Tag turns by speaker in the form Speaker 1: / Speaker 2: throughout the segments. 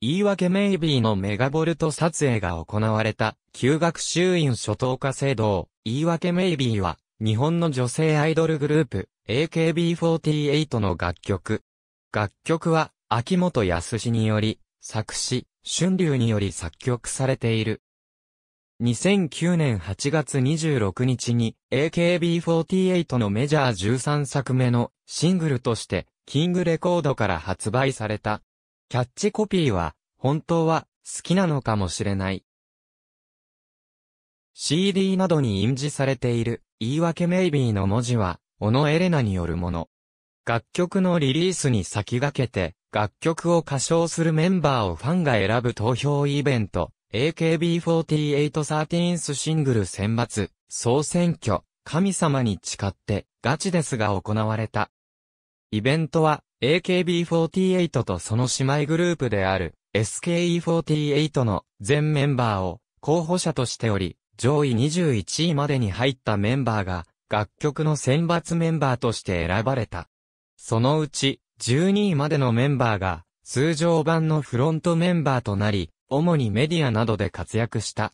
Speaker 1: 言い訳メイビーのメガボルト撮影が行われた、旧学習院初等科制度、言い訳メイビーは、日本の女性アイドルグループ、AKB48 の楽曲。楽曲は、秋元康により、作詞、春流により作曲されている。2009年8月26日に AKB48 のメジャー13作目のシングルとしてキングレコードから発売された。キャッチコピーは、本当は好きなのかもしれない。CD などに印字されている、言い訳メイビーの文字は、小野エレナによるもの。楽曲のリリースに先駆けて、楽曲を歌唱するメンバーをファンが選ぶ投票イベント、AKB4813th シングル選抜、総選挙、神様に誓って、ガチですが行われた。イベントは、AKB48 とその姉妹グループである SKE48 の全メンバーを候補者としており、上位21位までに入ったメンバーが楽曲の選抜メンバーとして選ばれた。そのうち12位までのメンバーが通常版のフロントメンバーとなり、主にメディアなどで活躍した。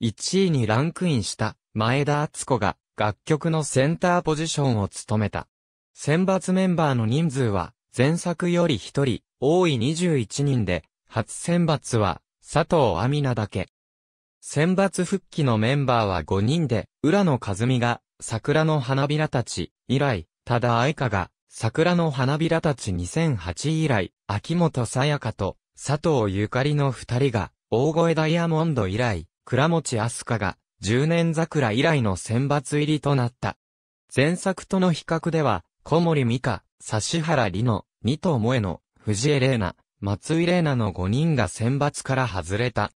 Speaker 1: 1位にランクインした前田敦子が楽曲のセンターポジションを務めた。選抜メンバーの人数は前作より1人、多い21人で、初選抜は、佐藤亜美奈だけ。選抜復帰のメンバーは5人で、浦野和美が、桜の花びらたち、以来、ただ愛香が、桜の花びらたち2008以来、秋元さやかと、佐藤ゆかりの二人が、大声ダイヤモンド以来、倉持飛鳥が、10年桜以来の選抜入りとなった。前作との比較では、小森美香、指原里乃、二藤萌の、藤江玲奈、松井玲奈の5人が選抜から外れた。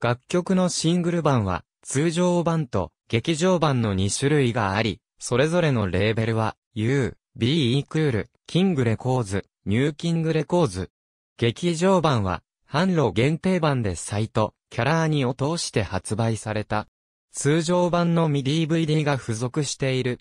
Speaker 1: 楽曲のシングル版は、通常版と劇場版の2種類があり、それぞれのレーベルは、U、B イクール、キングレコーズ、ニューキングレコーズ。劇場版は、販路限定版でサイト、キャラーニを通して発売された。通常版のデ DVD が付属している。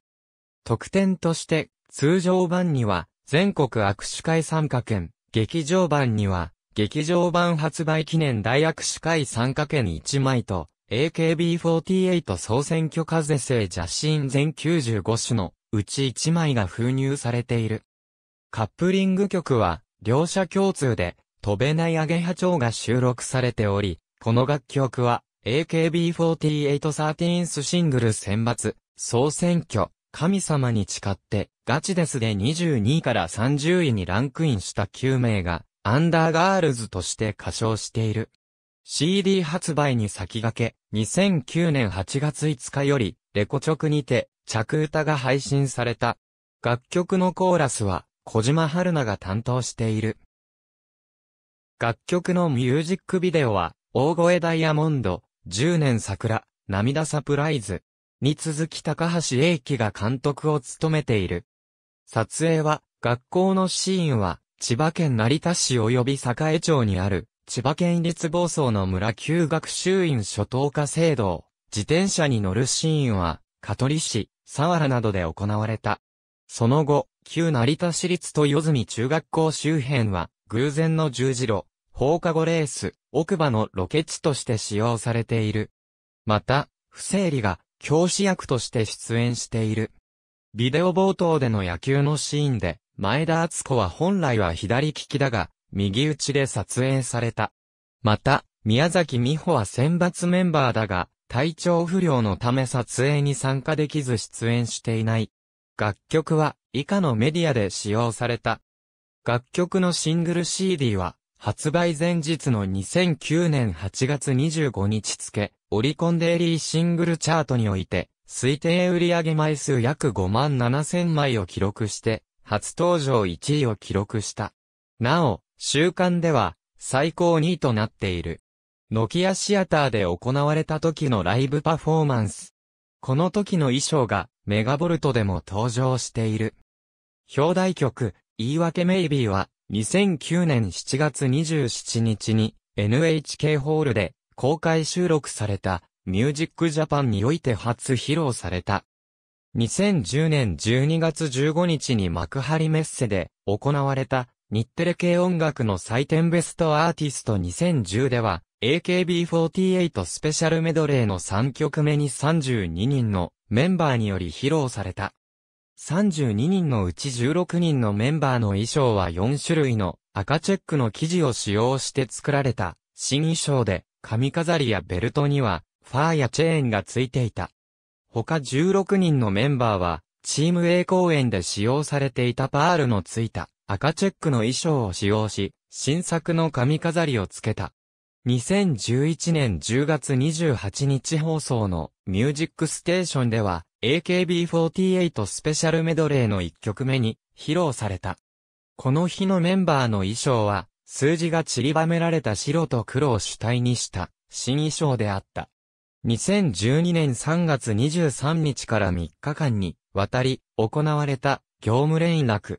Speaker 1: 特典として、通常版には、全国握手会参加券、劇場版には、劇場版発売記念大握手会参加券1枚と、AKB48 総選挙風税邪神全95種のうち1枚が封入されている。カップリング曲は、両者共通で、飛べないアゲハ蝶が収録されており、この楽曲は、AKB48 13th シングル選抜、総選挙、神様に誓って、ガチですで22位から30位にランクインした9名が、アンダーガールズとして歌唱している。CD 発売に先駆け、2009年8月5日より、レコ直にて、着歌が配信された。楽曲のコーラスは、小島春菜が担当している。楽曲のミュージックビデオは、大声ダイヤモンド、10年桜、涙サプライズ、に続き高橋英樹が監督を務めている。撮影は、学校のシーンは、千葉県成田市及び栄町にある、千葉県立房総の村旧学習院初等科制度、自転車に乗るシーンは、香取市、佐原などで行われた。その後、旧成田市立と四住中学校周辺は、偶然の十字路、放課後レース、奥歯のロケ地として使用されている。また、不整理が教師役として出演している。ビデオ冒頭での野球のシーンで、前田敦子は本来は左利きだが、右打ちで撮影された。また、宮崎美穂は選抜メンバーだが、体調不良のため撮影に参加できず出演していない。楽曲は以下のメディアで使用された。楽曲のシングル CD は発売前日の2009年8月25日付、オリコンデイリーシングルチャートにおいて推定売上枚数約5万7千枚を記録して、初登場1位を記録した。なお、週間では、最高2位となっている。ノキアシアターで行われた時のライブパフォーマンス。この時の衣装が、メガボルトでも登場している。表題曲、言い訳メイビーは、2009年7月27日に、NHK ホールで、公開収録された、ミュージックジャパンにおいて初披露された。2010年12月15日に幕張メッセで行われた日テレ系音楽の祭典ベストアーティスト2010では AKB48 スペシャルメドレーの3曲目に32人のメンバーにより披露された。32人のうち16人のメンバーの衣装は4種類の赤チェックの生地を使用して作られた新衣装で髪飾りやベルトにはファーやチェーンがついていた。他16人のメンバーは、チーム A 公演で使用されていたパールのついた赤チェックの衣装を使用し、新作の髪飾りをつけた。2011年10月28日放送のミュージックステーションでは AKB48 スペシャルメドレーの1曲目に披露された。この日のメンバーの衣装は数字が散りばめられた白と黒を主体にした新衣装であった。2012年3月23日から3日間に、渡り、行われた、業務連絡。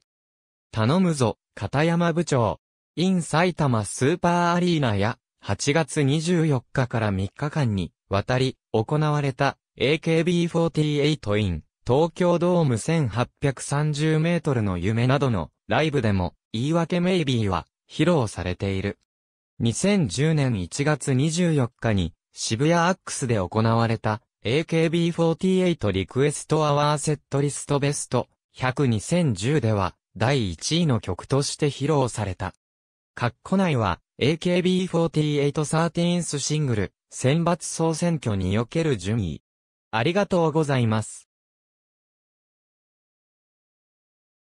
Speaker 1: 頼むぞ、片山部長。in 埼玉スーパーアリーナや、8月24日から3日間に、渡り、行われた、AKB48 in 東京ドーム1830メートルの夢などのライブでも言い訳メイビーは披露されている。2010年1月24日に渋谷アックスで行われた AKB48 リクエストアワーセットリストベスト100-2010では第1位の曲として披露された。カッコ内は AKB4813th シングル選抜総選挙における順位。ありがとうございます。